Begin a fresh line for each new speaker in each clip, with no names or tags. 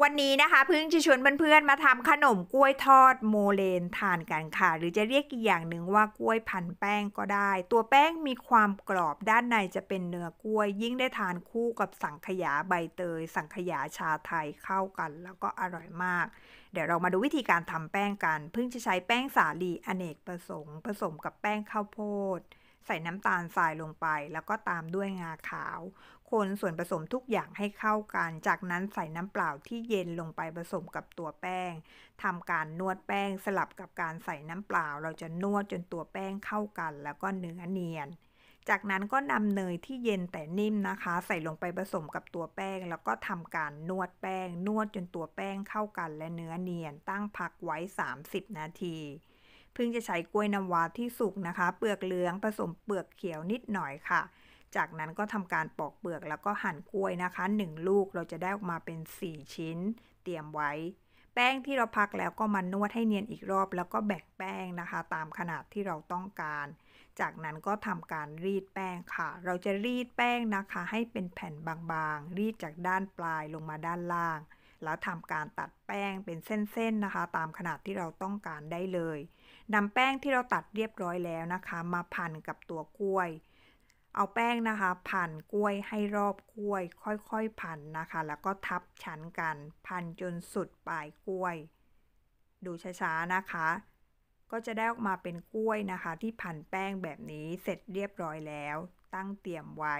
วันนี้นะคะ พึ่งจะชวนเพื่อนๆมาทำขนมกล้วยทอดโมเลน ทานกันค่ะ หรือจะเรียกอีกอย่างหนึ่งว่ากล้วยพันแป้งก็ได้ ตัวแป้งมีความกรอบด้านในจะเป็นเนื้อกล้วย ยิ่งได้ทานคู่กับสังขยาใบเตย สังขยาชาไทยเข้ากันแล้วก็อร่อยมาก เดี๋ยวเรามาดูวิธีการทำแป้งกัน พึ่งจะใช้แป้งสาลี อเนกประสงค์ ผสมกับแป้งข้าวโพดใส่น้ำตาลทรายลงไปแล้วก็ตามด้วยงาขาว คนส่วนผสมทุกอย่างให้เข้ากัน จากนั้นใส่น้ำเปล่าที่เย็นลงไปผสมกับตัวแป้งทำการนวดแป้งสลับกับการใส่น้ำเปล่า เราจะนวดจนตัวแป้งเข้ากัน แล้วก็เนื้อเนียน จากนั้นก็นำเนยที่เย็นแต่นิ่มนะคะ ใส่ลงไปผสมกับตัวแป้ง แล้วก็ทำการนวดแป้งนวดจนตัวแป้งเข้ากัน และเนื้อเนียน ตั้งพักไว้ 30 นาทีพึ่งจะใช้กล้วยน้ำว้าที่สุกนะคะ เปลือกเหลืองผสมเปลือกเขียวนิดหน่อยค่ะ จากนั้นก็ทำการปอกเปลือกแล้วก็หั่นกล้วยนะคะ 1 ลูกเราจะได้ออกมาเป็น 4 ชิ้น เตรียมไว้ แป้งที่เราพักแล้วก็มานวดให้เนียนอีกรอบ แล้วก็แบ่งแป้งนะคะ ตามขนาดที่เราต้องการ จากนั้นก็ทำการรีดแป้งค่ะ เราจะรีดแป้งนะคะ ให้เป็นแผ่นบางๆรีดจากด้านปลายลงมาด้านล่าง แล้วทำการตัดแป้งเป็นเส้นๆนะคะ ตามขนาดที่เราต้องการได้เลยนำแป้งที่เราตัดเรียบร้อยแล้วนะคะ มาพันกับตัวกล้วย เอาแป้งนะคะพันกล้วยให้รอบกล้วย ค่อยๆพันนะคะ แล้วก็ทับชั้นกันพันจนสุดปลายกล้วย ดูช้าๆนะคะ ก็จะได้ออกมาเป็นกล้วยนะคะ ที่พันแป้งแบบนี้เสร็จเรียบร้อยแล้ว ตั้งเตรียมไว้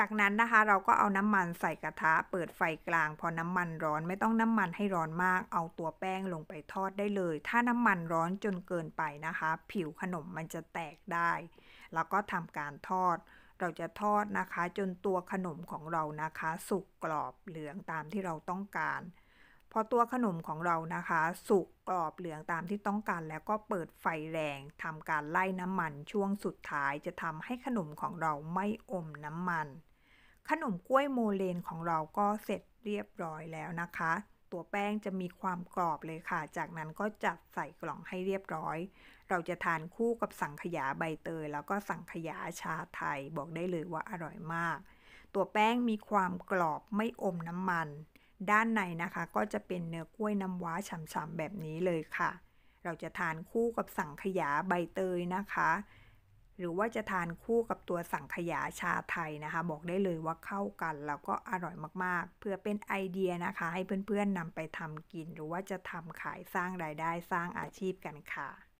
จากนั้นนะคะเราก็เอาน้ำมันใส่กระทะเปิดไฟกลางพอน้ำมันร้อนไม่ต้องน้ำมันให้ร้อนมาก เอาตัวแป้งลงไปทอดได้เลย ถ้าน้ำมันร้อนจนเกินไปนะคะ ผิวขนมมันจะแตกได้ แล้วก็ทำการทอด เราจะทอดนะคะ จนตัวขนมของเรานะคะ สุกกรอบเหลืองตามที่เราต้องการพอตัวขนมของเรานะคะ สุกกรอบเหลืองตามที่ต้องการแล้วก็เปิดไฟแรงทำการไล่น้ำมันช่วงสุดท้ายจะทำให้ขนมของเราไม่อมน้ำมัน ขนมกล้วยโมเลนของเราก็เสร็จเรียบร้อยแล้วนะคะ ตัวแป้งจะมีความกรอบเลยค่ะ จากนั้นก็จัดใส่กล่องให้เรียบร้อย เราจะทานคู่กับสังขยาใบเตยแล้วก็สังขยาชาไทย บอกได้เลยว่าอร่อยมาก ตัวแป้งมีความกรอบไม่อมน้ำมันด้านในนะคะก็จะเป็นเนื้อกล้วย น้ำว้าฉ่ำๆแบบนี้เลยค่ะ เราจะทานคู่กับสังขยา ใบเตยนะคะ หรือว่าจะทานคู่กับตัวสังขยา ชาไทยนะคะ บอกได้เลยว่าเข้ากัน แล้วก็อร่อยมากๆ เพื่อเป็นไอเดียนะคะให้เพื่อนๆนำไปทำกิน หรือว่าจะทำขายสร้างรายได้สร้างอาชีพกันค่ะ